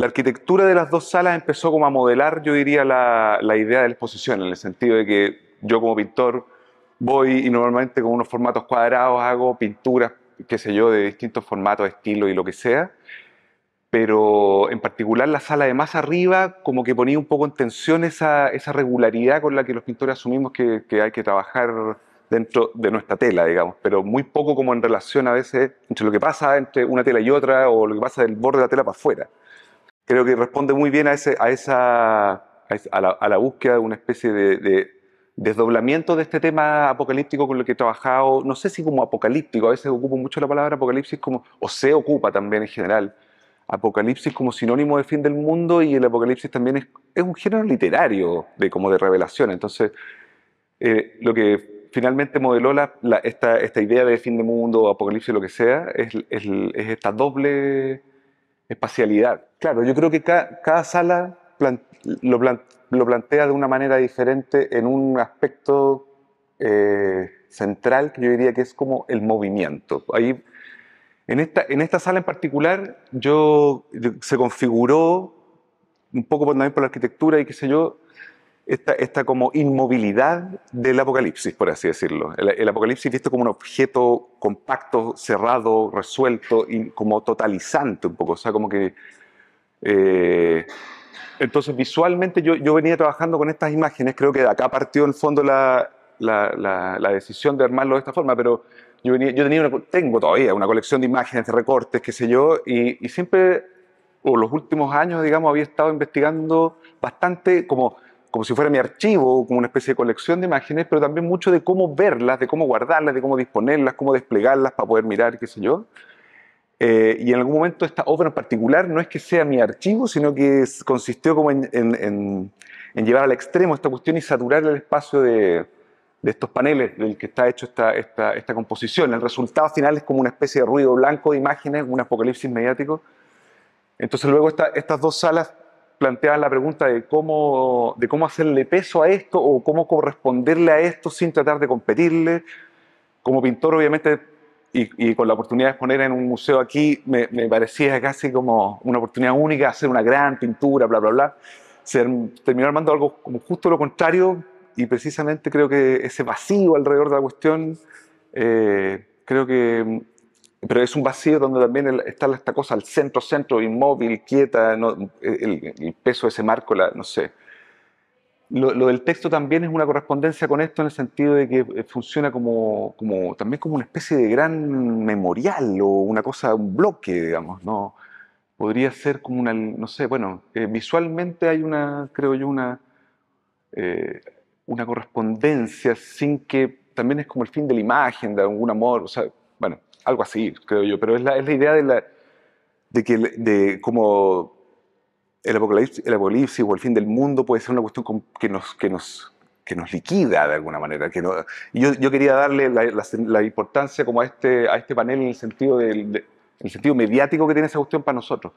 La arquitectura de las dos salas empezó como a modelar, yo diría, la, la idea de la exposición, en el sentido de que yo como pintor voy y normalmente con unos formatos cuadrados hago pinturas, qué sé yo, de distintos formatos, estilos y lo que sea, pero en particular la sala de más arriba como que ponía un poco en tensión esa, esa regularidad con la que los pintores asumimos que, que, hay que trabajar dentro de nuestra tela, digamos, pero muy poco como en relación a veces entre lo que pasa entre una tela y otra o lo que pasa del borde de la tela para afuera creo que responde muy bien a, ese, a esa, a la, búsqueda de una especie de, desdoblamiento de este tema apocalíptico con lo que he trabajado, no sé si como apocalíptico, a veces ocupo mucho la palabra apocalipsis como, o se ocupa también en general, apocalipsis como sinónimo de fin del mundo y el apocalipsis también es, un género literario de, como de revelación, entonces eh, lo que finalmente modeló esta, esta, idea de fin del mundo, apocalipsis, lo que sea, es, es esta doble espacialidad. Claro, yo creo que cada sala lo, plantea de una manera diferente en un aspecto eh, central que yo diría que es como el movimiento. Ahí, en, esta, en esta sala en particular yo, se configuró, un poco también por la arquitectura y qué sé yo, esta, esta como inmovilidad del apocalipsis, por así decirlo. El, apocalipsis visto como un objeto compacto, cerrado, resuelto y como totalizante un poco. O sea, como que... Eh, entonces visualmente yo, yo, venía trabajando con estas imágenes, creo que de acá partió en el fondo la, la, la, decisión de armarlo de esta forma, pero yo, venía, yo tenía tengo todavía una colección de imágenes, de recortes, qué sé yo, y, y siempre, o los últimos años, digamos, había estado investigando bastante como como si fuera mi archivo, como una especie de colección de imágenes, pero también mucho de cómo verlas, de cómo guardarlas, de cómo disponerlas, cómo desplegarlas para poder mirar, qué sé yo. Eh, y en algún momento esta obra en particular no es que sea mi archivo, sino que consistió como en, llevar al extremo esta cuestión y saturar el espacio de, estos paneles del que está hecho esta, esta, composición. El resultado final es como una especie de ruido blanco de imágenes, un apocalipsis mediático. Entonces luego estas dos salas planteaban la pregunta de cómo, de cómo hacerle peso a esto o cómo corresponderle a esto sin tratar de competirle. Como pintor, obviamente, y, con la oportunidad de exponer en un museo aquí, me, parecía casi como una oportunidad única, hacer una gran pintura, bla, bla, bla. Se terminó armando algo como justo lo contrario y precisamente creo que ese vacío alrededor de la cuestión, eh, creo que pero es un vacío donde también está esta cosa al centro, centro, inmóvil, quieta, el, peso de ese marco, la, no sé. Lo, del texto también es una correspondencia con esto en el sentido de que eh, funciona como, como también como una especie de gran memorial o una cosa, un bloque, digamos, ¿no? Podría ser como una, no sé, bueno, eh, visualmente hay una, creo yo, una, eh, una correspondencia sin que también es como el fin de la imagen, de algún amor, o sea, bueno, algo así, creo yo, pero es la, idea de, la, de que de como el apocalipsis, el o el fin del mundo puede ser una cuestión que nos, que nos, que nos liquida de alguna manera. Que no, yo, quería darle la, importancia como a este, a este panel en el sentido, del, el sentido mediático que tiene esa cuestión para nosotros.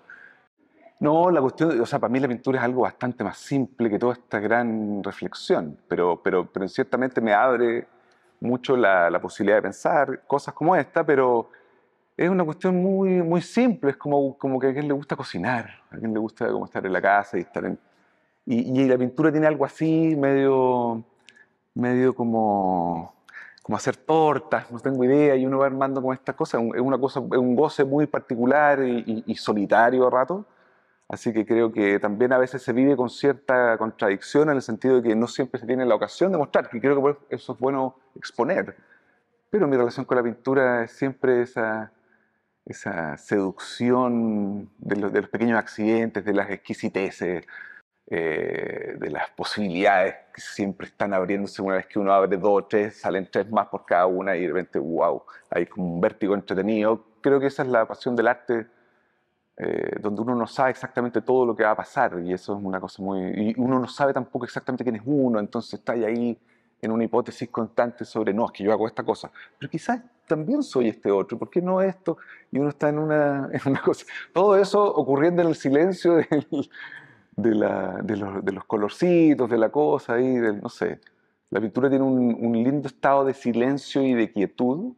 No, la cuestión, o sea, para mí la pintura es algo bastante más simple que toda esta gran reflexión, pero, pero, pero ciertamente me abre mucho la, posibilidad de pensar cosas como esta, pero es una cuestión muy, muy simple, es como, como que a quien le gusta cocinar, a alguien le gusta como estar en la casa y estar en... Y, la pintura tiene algo así, medio, medio como, como hacer tortas, no tengo idea, y uno va armando con estas cosas, es una cosa, un goce muy particular y, y solitario a rato. Así que creo que también a veces se vive con cierta contradicción en el sentido de que no siempre se tiene la ocasión de mostrar, que creo que eso es bueno exponer. Pero mi relación con la pintura es siempre esa, esa seducción de los, pequeños accidentes, de las exquisiteces, eh, de las posibilidades que siempre están abriéndose. Una vez que uno abre dos o tres, salen tres más por cada una y de repente, wow, hay como un vértigo entretenido. Creo que esa es la pasión del arte eh, donde uno no sabe exactamente todo lo que va a pasar y eso es una cosa muy... Y uno no sabe tampoco exactamente quién es uno, entonces está ahí en una hipótesis constante sobre, no, es que yo hago esta cosa, pero quizás también soy este otro, ¿por qué no esto? Y uno está en una, en una cosa... Todo eso ocurriendo en el silencio de, los, de, los, colorcitos, de la cosa, y del, no sé. La pintura tiene un lindo estado de silencio y de quietud,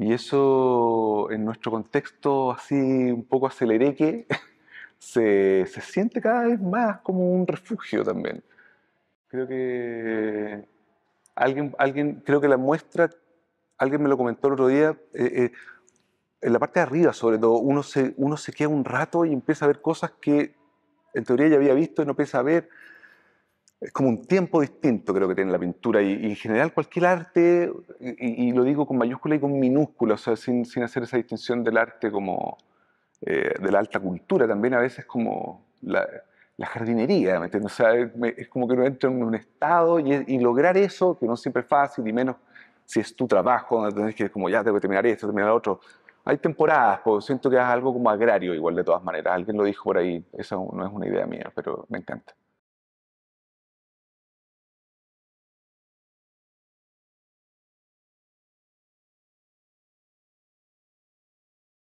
y eso en nuestro contexto así un poco acelereque se, se siente cada vez más como un refugio también. Creo que alguien, alguien creo que la muestra, alguien me lo comentó el otro día, eh, eh, en la parte de arriba sobre todo, uno se, uno se queda un rato y empieza a ver cosas que en teoría ya había visto y no empieza ver es como un tiempo distinto creo que tiene la pintura y, en general cualquier arte, y, lo digo con mayúscula y con minúscula, o sea, sin, sin hacer esa distinción del arte como eh, de la alta cultura, también a veces como la, jardinería, O sea, es, como que uno entra en un estado y, lograr eso, que no siempre es fácil y menos si es tu trabajo, donde tenés que como ya tengo que terminar esto, terminar otro. Hay temporadas, pues siento que es algo como agrario igual de todas maneras, alguien lo dijo por ahí, esa no es una idea mía, pero me encanta.